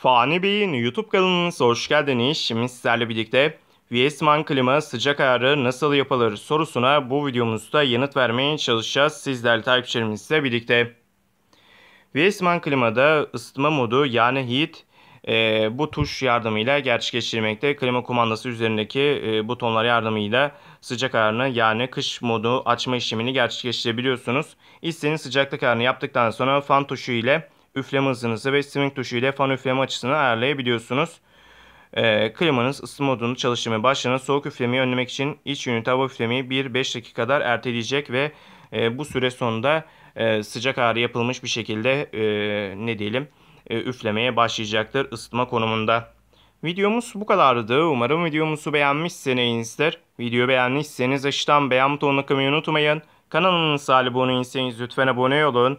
Fani Bey'in YouTube kanalınıza hoş geldiniz. Şimdi sizlerle birlikte Wiesman klima sıcak ayarı nasıl yapılır sorusuna bu videomuzda yanıt vermeye çalışacağız sizlerle takipçilerimizle birlikte. Wiesman klimada ısıtma modu yani heat e, bu tuş yardımıyla gerçekleştirmekte. Klima kumandası üzerindeki e, butonlar yardımıyla sıcak ayarını yani kış modu açma işlemini gerçekleştirebiliyorsunuz. İstediğiniz sıcaklık ayarını yaptıktan sonra fan tuşu ile üfleme hızınızı ve string tuşu ile fan üfleme açısını ayarlayabiliyorsunuz. E, klimanız ısıtma modunu çalıştırmaya başladığında soğuk üflemeyi önlemek için iç ünite hava üflemeyi 1-5 dakika kadar erteleyecek ve e, bu süre sonunda e, sıcak ayarı yapılmış bir şekilde e, ne diyelim e, üflemeye başlayacaktır ısıtma konumunda. Videomuz bu kadardı. Umarım videomuzu beğenmişsinizdir. Video beğenmişseniz aşağıdan beğen butonuna kılmayı unutmayın. Kanalımıza abone değilseniz lütfen abone olun.